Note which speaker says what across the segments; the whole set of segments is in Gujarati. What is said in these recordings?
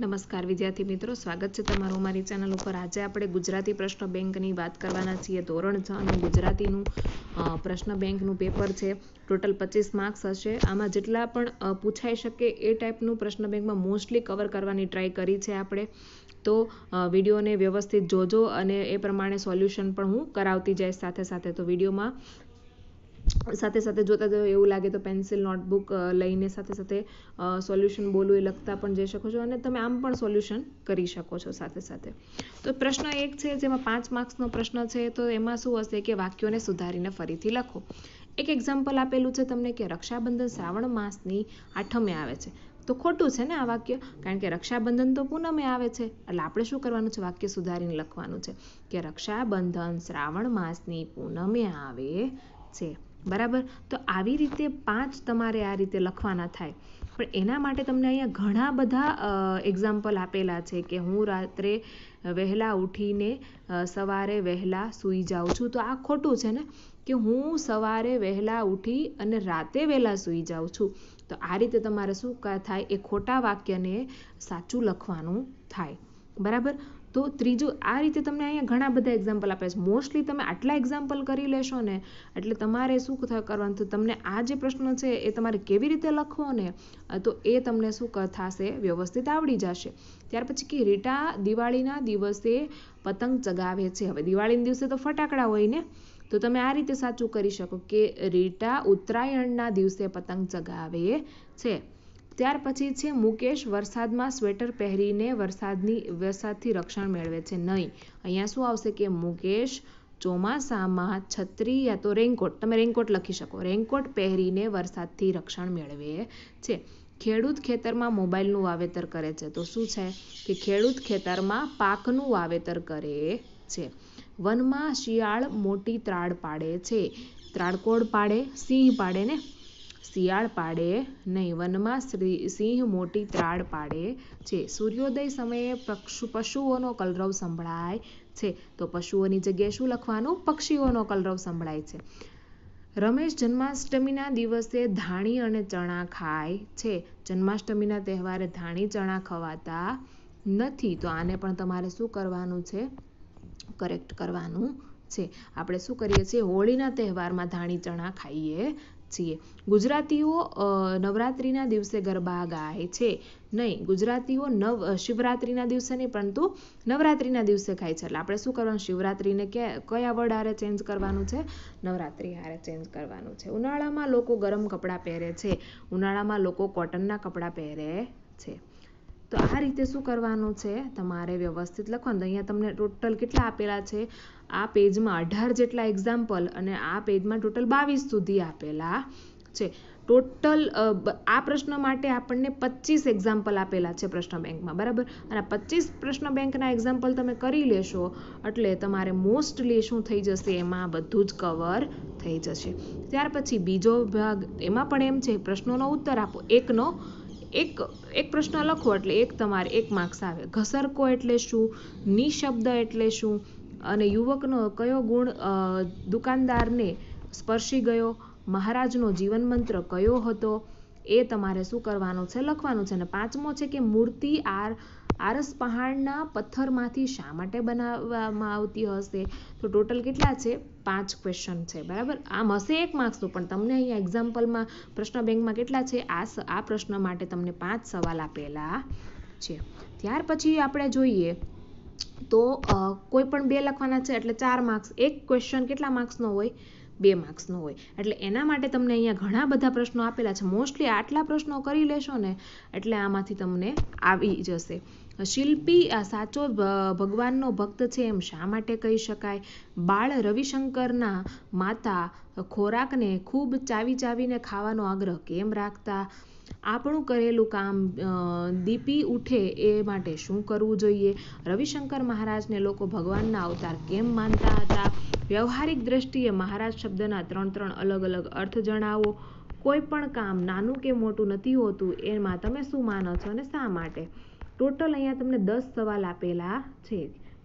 Speaker 1: નમસ્કાર વિદ્યાર્થી મિત્રો સ્વાગત છે તમારું મારી ચેનલ ઉપર આજે આપણે ગુજરાતી પ્રશ્ન બેંકની વાત કરવાના છીએ ધોરણ છ અને ગુજરાતીનું પ્રશ્ન બેંકનું પેપર છે ટોટલ પચીસ માર્ક્સ હશે આમાં જેટલા પણ પૂછાઈ શકે એ ટાઈપનું પ્રશ્ન બેંકમાં મોસ્ટલી કવર કરવાની ટ્રાય કરી છે આપણે તો વિડીયોને વ્યવસ્થિત જોજો અને એ પ્રમાણે સોલ્યુશન પણ હું કરાવતી જઈશ સાથે સાથે તો વિડીયોમાં સાથે સાથે જોતા જો એવું લાગે તો પેન્સિલ નોટબુક લઈને સાથે સાથે સોલ્યુશન બોલવું એ લખતા પણ જઈ શકો છો અને તમે આમ પણ સોલ્યુશન કરી શકો છો સાથે સાથે તો પ્રશ્ન એક છે જેમાં પાંચ માર્ક્સનો પ્રશ્ન છે તો એમાં શું હશે કે વાક્યોને સુધારીને ફરીથી લખો એક એક્ઝામ્પલ આપેલું છે તમને કે રક્ષાબંધન શ્રાવણ માસની આઠમે આવે છે તો ખોટું છે ને આ વાક્ય કારણ કે રક્ષાબંધન તો પૂનમે આવે છે એટલે આપણે શું કરવાનું છે વાક્ય સુધારીને લખવાનું છે કે રક્ષાબંધન શ્રાવણ માસની પૂનમે આવે છે બરાબર તો આવી રીતે પાંચ તમારે આ રીતે લખવાના થાય પણ એના માટે તમને અહીંયા ઘણા બધા એક્ઝામ્પલ આપેલા છે કે હું રાત્રે વહેલા ઉઠીને સવારે વહેલા સૂઈ જાઉં છું તો આ ખોટું છે ને કે હું સવારે વહેલા ઉઠી અને રાતે વહેલા સૂઈ જાઉં છું તો આ રીતે તમારે શું થાય એ ખોટા વાક્યને સાચું લખવાનું થાય બરાબર તો ત્રીજું આ રીતે તમને અહીંયા ઘણા બધા એક્ઝામ્પલ આપે છે મોસ્ટલી તમે આટલા એક્ઝામ્પલ કરી લેશો ને એટલે તમારે શું કરવાનું તો તમને આ જે પ્રશ્ન છે એ તમારે કેવી રીતે લખવો ને તો એ તમને શું થશે વ્યવસ્થિત આવડી જશે ત્યાર પછી કે રીટા દિવાળીના દિવસે પતંગ ચગાવે છે હવે દિવાળીના દિવસે તો ફટાકડા હોય ને તો તમે આ રીતે સાચું કરી શકો કે રીટા ઉત્તરાયણના દિવસે પતંગ ચગાવે છે ત્યાર પછી છે મુકેશ વરસાદમાં સ્વેટર પહેરીને વરસાદની વરસાદથી રક્ષણ મેળવે છે નહીં અહીંયા શું આવશે કે મુકેશ ચોમાસામાં છત્રી યા તો રેનકોટ તમે રેનકોટ લખી શકો રેનકોટ પહેરીને વરસાદથી રક્ષણ મેળવે છે ખેડૂત ખેતરમાં મોબાઈલનું વાવેતર કરે છે તો શું છે કે ખેડૂત ખેતરમાં પાકનું વાવેતર કરે છે વનમાં શિયાળ મોટી ત્રાડ પાડે છે ત્રાડકોડ પાડે સિંહ પાડે ને શિયાળ પાડે નહીં વનમાં સિંહ મોટી ત્રાડ પાડે છે સૂર્યોદય સમયે પક્ષુ પશુઓનો કલરવ સંભળાય છે તો પશુઓની જગ્યાએ શું લખવાનું પક્ષીઓનો કલરવ સંભળાય છે રમેશ જન્માષ્ટમીના દિવસે ધાણી અને ચણા ખાય છે જન્માષ્ટમીના તહેવારે ધાણી ચણા ખવાતા નથી તો આને પણ તમારે શું કરવાનું છે કરેક્ટ કરવાનું છે આપણે શું કરીએ છીએ હોળીના તહેવારમાં ધાણી ચણા ખાઈએ છીએ ગુજરાતીઓ નવરાત્રિના દિવસે ગરબા ગાય છે નહીં ગુજરાતીઓ નવ શિવરાત્રિના દિવસે નહીં પરંતુ નવરાત્રિના દિવસે ખાય છે એટલે આપણે શું કરવાનું શિવરાત્રિને કે કયા વર્ડ હારે ચેન્જ કરવાનું છે નવરાત્રિ હારે ચેન્જ કરવાનું છે ઉનાળામાં લોકો ગરમ કપડાં પહેરે છે ઉનાળામાં લોકો કોટનના કપડાં પહેરે છે તો આ રીતે શું કરવાનું છે તમારે વ્યવસ્થિત લખવાનું અહીંયા તમને ટોટલ કેટલા આપેલા છે આ પેજમાં અઢાર જેટલા એક્ઝામ્પલ અને આ પેજમાં ટોટલ બાવીસ સુધી આપેલા છે ટોટલ આ પ્રશ્ન માટે આપણને પચીસ એક્ઝામ્પલ આપેલા છે પ્રશ્ન બેંકમાં બરાબર અને પચીસ પ્રશ્ન બેંકના એક્ઝામ્પલ તમે કરી લેશો એટલે તમારે મોસ્ટલી શું થઈ જશે એમાં બધું જ કવર થઈ જશે ત્યાર પછી બીજો ભાગ એમાં પણ એમ છે પ્રશ્નોનો ઉત્તર આપો એકનો એક એક પ્રશ્ન લખો એટલે એક તમારે એક માર્ક્સ આવે ઘસરકો એટલે શું નિશબ્દ એટલે શું અને યુવકનો કયો ગુણ દુકાનદારને સ્પર્શી ગયો મહારાજનો જીવન મંત્ર કયો હતો એ તમારે શું કરવાનું છે લખવાનું છે અને પાંચમો છે કે મૂર્તિ આર આરસ પહાડના પથ્થરમાંથી શા માટે બનાવવામાં આવતી હશે તો ટોટલ કેટલા છે પાંચ ક્વેશ્ચન છે બરાબર આમ હશે એક માર્ક્સનું પણ તમને અહીંયા એક્ઝામ્પલમાં પ્રશ્ન બેંકમાં કેટલા છે આ આ પ્રશ્ન માટે તમને પાંચ સવાલ આપેલા છે ત્યાર પછી આપણે જોઈએ તો કોઈ પણ બે લખવાના છે એટલે ચાર માર્ક્સ એક ક્વેશ્ચન કેટલા માર્ક્સનો હોય બે માર્ક્સનો હોય એટલે એના માટે તમને અહીંયા ઘણા બધા પ્રશ્નો આપેલા છે મોસ્ટલી આટલા પ્રશ્નો કરી લેશો ને એટલે આમાંથી તમને આવી જશે શિલ્પી સાચો ભગવાનનો ભક્ત છે એમ શા માટે કહી શકાય બાળ રવિશંકરના માતા ખોરાકને ખૂબ ચાવી ચાવીને ખાવાનો આગ્રહ કેમ રાખતા આપણું કરેલું કામ દીપી ઉઠે એ માટે શું કરવું જોઈએ રવિશંકર મહારાજને લોકો ભગવાનના અવતાર કેમ માનતા હતા વ્યવહારિક દ્રષ્ટિએ મહારાજ શબ્દના ત્રણ ત્રણ અલગ અલગ અર્થ જણાવો કોઈ પણ કામ નાનું કે મોટું નથી હોતું એમાં તમે શું માનો છો અને શા માટે ટોટલ અહીંયા તમને દસ સવાલ આપેલા છે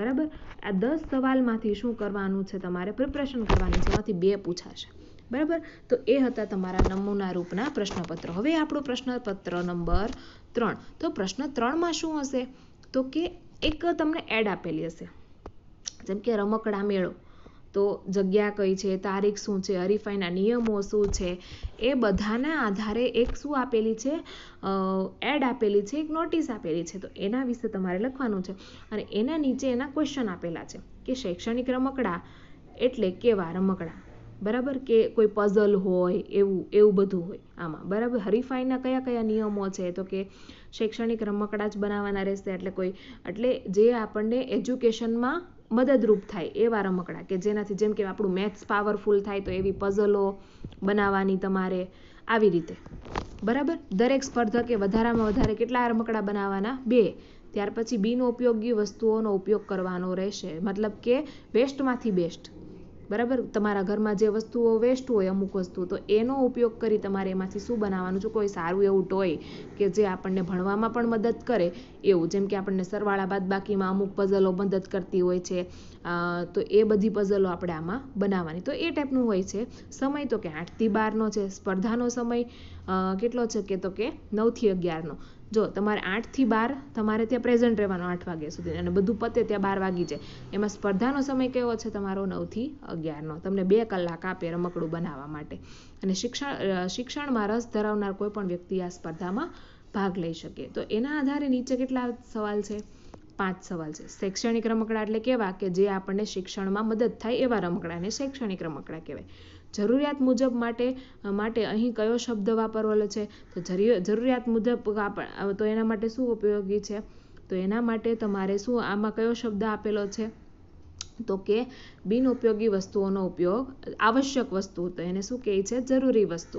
Speaker 1: બરાબર આ દસ સવાલમાંથી શું કરવાનું છે તમારે પ્રિપરેશન કરવાની છે એમાંથી બે પૂછાશે બરાબર તો એ હતા તમારા નમૂના રૂપના પ્રશ્નપત્ર હવે આપણું પ્રશ્નપત્ર નંબર ત્રણ તો પ્રશ્ન ત્રણમાં શું હશે તો કે એક તમને એડ આપેલી હશે જેમ કે રમકડા મેળો તો જગ્યા કઈ છે તારીખ શું છે હરીફાઈના નિયમો શું છે એ બધાના આધારે એક શું આપેલી છે એડ આપેલી છે એક નોટિસ આપેલી છે તો એના વિશે તમારે લખવાનું છે અને એના નીચે એના ક્વેશ્ચન આપેલા છે કે શૈક્ષણિક રમકડા એટલે કેવા રમકડા બરાબર કે કોઈ પઝલ હોય એવું એવું બધું હોય આમાં બરાબર હરીફાઈના કયા કયા નિયમો છે તો કે શૈક્ષણિક રમકડા જ બનાવવાના રહેશે એટલે કોઈ એટલે જે આપણને એજ્યુકેશનમાં મદદરૂપ થાય એવા રમકડા કે જેનાથી જેમ કે આપણું મેથ્સ પાવરફુલ થાય તો એવી પઝલો બનાવવાની તમારે આવી રીતે બરાબર દરેક સ્પર્ધકે વધારામાં વધારે કેટલા રમકડા બનાવવાના બે ત્યાર પછી બિનઉપયોગી વસ્તુઓનો ઉપયોગ કરવાનો રહેશે મતલબ કે બેસ્ટમાંથી બેસ્ટ બરાબર તમારા ઘરમાં જે વસ્તુઓ વેસ્ટ હોય અમુક વસ્તુઓ તો એનો ઉપયોગ કરી તમારે એમાંથી શું બનાવવાનું છે કોઈ સારું એવું ટોય કે જે આપણને ભણવામાં પણ મદદ કરે એવું જેમ કે આપણને સરવાળા બાદ બાકીમાં અમુક પઝલો મદદ કરતી હોય છે તો એ બધી પઝલો આપણે આમાં બનાવવાની તો એ ટાઈપનું હોય છે સમય તો કે આઠથી બારનો છે સ્પર્ધાનો સમય કેટલો છે કે તો કે નવથી અગિયારનો જો તમારે આઠથી બાર તમારે ત્યાં પ્રેઝન્ટ રહેવાનું આઠ વાગ્યા સુધી અને બધું પતે ત્યાં બાર વાગી જાય એમાં સ્પર્ધાનો સમય કેવો છે તમારો નવથી અગિયારનો તમને બે કલાક આપે રમકડું બનાવવા માટે અને શિક્ષણ શિક્ષણમાં રસ ધરાવનાર કોઈ પણ વ્યક્તિ આ સ્પર્ધામાં ભાગ લઈ શકે તો એના આધારે નીચે કેટલા સવાલ છે પાંચ સવાલ છે શૈક્ષણિક રમકડા એટલે કેવા કે જે આપણને શિક્ષણમાં મદદ થાય એવા રમકડાને શૈક્ષણિક રમકડા કહેવાય જરૂરિયાત મુજબ માટે માટે અહીં કયો શબ્દ વાપરવાનો છે તો જરૂરિયાત મુજબ તો એના માટે શું ઉપયોગી છે તો એના માટે તમારે શું આમાં કયો શબ્દ આપેલો છે તો કે બિનઉપયોગી વસ્તુઓનો ઉપયોગ આવશ્યક વસ્તુ તો એને શું કહે છે જરૂરી વસ્તુ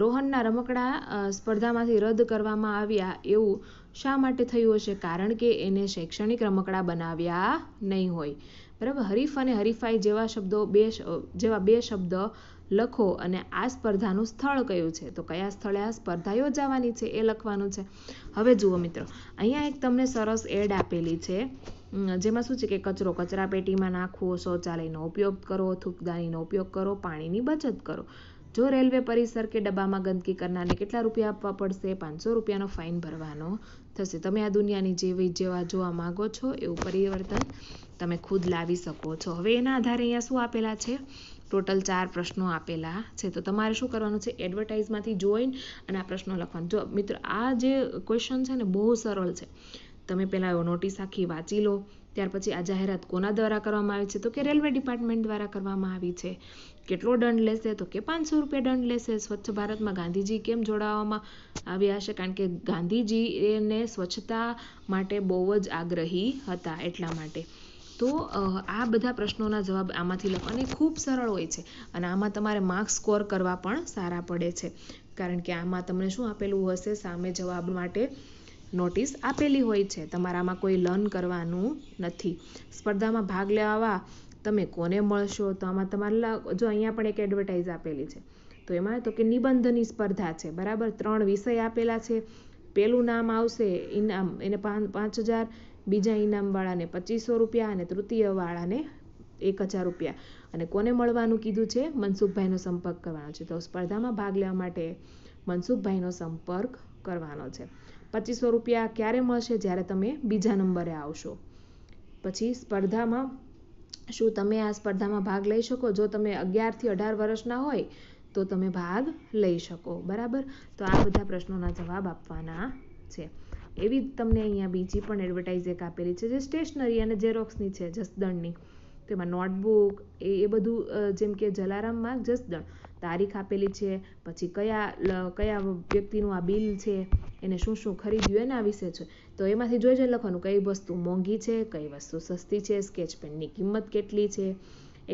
Speaker 1: રોહનના રમકડા સ્પર્ધામાંથી રદ કરવામાં આવ્યા એવું શા માટે થયું હશે કારણ કે એને શૈક્ષણિક રમકડા બનાવ્યા નહીં હોય બરાબર હરીફ અને હરીફાઈ જેવા શબ્દો બે જેવા બે શબ્દ લખો અને આ સ્પર્ધાનું સ્થળ કયું છે તો કયા સ્થળે આ સ્પર્ધા યોજાવાની છે એ લખવાનું છે હવે જુઓ મિત્રો અહીંયા એક તમને સરસ એડ આપેલી છે જેમાં શું છે કે કચરો કચરા પેટીમાં નાખવો શૌચાલયનો ઉપયોગ કરો થૂકદાનીનો ઉપયોગ કરો પાણીની બચત કરો જો રેલવે પરિસર કે ડબ્બામાં ગંદકી કરનારને કેટલા રૂપિયા આપવા પડશે પાંચસો રૂપિયાનો ફાઇન ભરવાનો થશે તમે આ દુનિયાની જેવી જેવા જોવા માગો છો એવું પરિવર્તન તમે ખુદ લાવી શકો છો હવે એના આધારે અહીંયા શું આપેલા છે ટોટલ ચાર પ્રશ્નો આપેલા છે તો તમારે શું કરવાનું છે એડવર્ટાઇઝમાંથી જોઈન અને આ પ્રશ્નો લખવાનું જો મિત્ર આ જે ક્વેશ્ચન છે ને બહુ સરળ છે તમે પહેલાં નોટિસ આખી વાંચી લો ત્યાર પછી આ જાહેરાત કોના દ્વારા કરવામાં આવી છે તો કે રેલવે ડિપાર્ટમેન્ટ દ્વારા કરવામાં આવી છે કેટલો દંડ લેશે તો કે પાંચસો રૂપિયા દંડ લેશે સ્વચ્છ ભારતમાં ગાંધીજી કેમ જોડાવવામાં આવ્યા હશે કારણ કે ગાંધીજી એને સ્વચ્છતા માટે બહુ જ આગ્રહી હતા એટલા માટે તો આ બધા પ્રશ્નોના જવાબ આમાંથી લખવાની ખૂબ સરળ હોય છે અને આમાં તમારે માર્ક્સ સ્કોર કરવા પણ સારા પડે છે કારણ કે આમાં તમને શું આપેલું હશે સામે જવાબ માટે નોટિસ આપેલી હોય છે તમારામાં કોઈ લર્ન કરવાનું નથી સ્પર્ધામાં ભાગ લેવા તમે કોને મળશો તો આમાં તમારા જો અહીંયા પણ એક એડવર્ટાઇઝ આપેલી છે તો એમાં તો કે નિબંધની સ્પર્ધા છે બરાબર ત્રણ વિષય આપેલા છે પહેલું નામ આવશે ઇનામ એને પાંચ હજાર બીજા ઇનામવાળાને પચીસો રૂપિયા અને તૃતીયવાળાને એક હજાર રૂપિયા અને કોને મળવાનું કીધું છે મનસુખભાઈનો સંપર્ક કરવાનો છે તો સ્પર્ધામાં ભાગ લેવા માટે મનસુખભાઈનો સંપર્ક કરવાનો છે પચીસો રૂપિયા ક્યારે મળશે જ્યારે તમે બીજા નંબરે આવશો પછી સ્પર્ધામાં શું તમે આ સ્પર્ધામાં ભાગ લઈ શકો જો તમે અગિયારથી અઢાર વર્ષના હોય તો તમે ભાગ લઈ શકો બરાબર તો આ બધા પ્રશ્નોના જવાબ આપવાના છે એવી જ તમને અહીંયા બીજી પણ એડવર્ટાઇઝ એક આપેલી છે જે સ્ટેશનરી અને ઝેરોક્સની છે જસદણની તેમાં નોટબુક એ એ બધું જેમ કે જલારામમાં જસદણ તારીખ આપેલી છે પછી કયા કયા વ્યક્તિનું આ બિલ છે એને શું શું ખરીદ્યું એના વિશે છે તો એમાંથી જોઈ લખવાનું કઈ વસ્તુ મોંઘી છે કઈ વસ્તુ સસ્તી છે સ્કેચ પેનની કિંમત કેટલી છે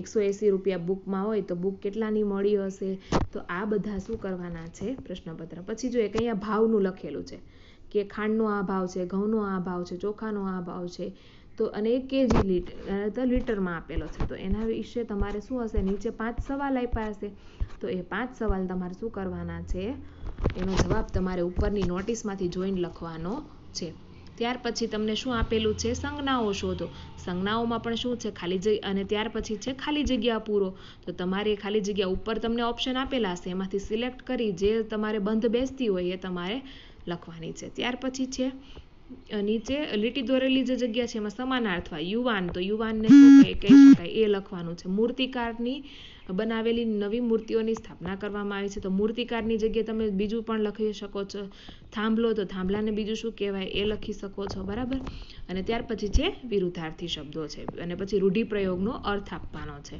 Speaker 1: એકસો એંસી રૂપિયા બુકમાં હોય તો બુક કેટલાની મળી હશે તો આ બધા શું કરવાના છે પ્રશ્નપત્ર પછી જો કે અહીંયા ભાવનું લખેલું છે કે ખાંડનો આ ભાવ છે ઘઉંનો આ ભાવ છે ચોખાનો આ ભાવ છે તો અને એ કેજી લીટ તો લીટરમાં આપેલો છે તો એના વિશે તમારે શું હશે નીચે પાંચ સવાલ આપ્યા હશે તો એ પાંચ સવાલ તમારે શું કરવાના છે એનો જવાબ તમારે ઉપરની નોટિસમાંથી જોઈને લખવાનો છે ત્યાર પછી તમને શું આપેલું છે સંજ્ઞાઓ શોધો સંજ્ઞાઓમાં પણ શું છે ખાલી જગ્યા અને ત્યાર પછી છે ખાલી જગ્યા પૂરો તો તમારે ખાલી જગ્યા ઉપર તમને ઓપ્શન આપેલા હશે એમાંથી સિલેક્ટ કરી જે તમારે બંધ બેસતી હોય એ તમારે લખવાની છે ત્યાર પછી છે નીચે લીટી દોરેલી જે જગ્યા છે એમાં સમાનાર્થવા યુવાન તો યુવાનને કહી શકાય એ લખવાનું છે મૂર્તિકારની બનાવેલી નવી મૂર્તિઓની સ્થાપના કરવામાં આવી છે તો મૂર્તિકારની જગ્યાએ તમે બીજું પણ લખી શકો છો થાંભલો તો થાંભલાને બીજું શું કહેવાય એ લખી શકો છો બરાબર અને ત્યાર પછી છે વિરુદ્ધાર્થી શબ્દો છે અને પછી રૂઢિપ્રયોગનો અર્થ આપવાનો છે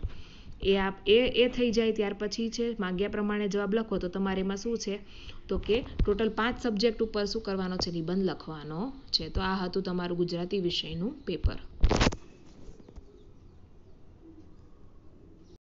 Speaker 1: એ આપ એ એ થઈ જાય ત્યાર પછી છે માંગ્યા પ્રમાણે જવાબ લખો તો તમારે એમાં શું છે તો કે ટોટલ પાંચ સબ્જેક્ટ ઉપર શું કરવાનો છે નિબંધ લખવાનો છે તો આ હતું તમારું ગુજરાતી વિષયનું પેપર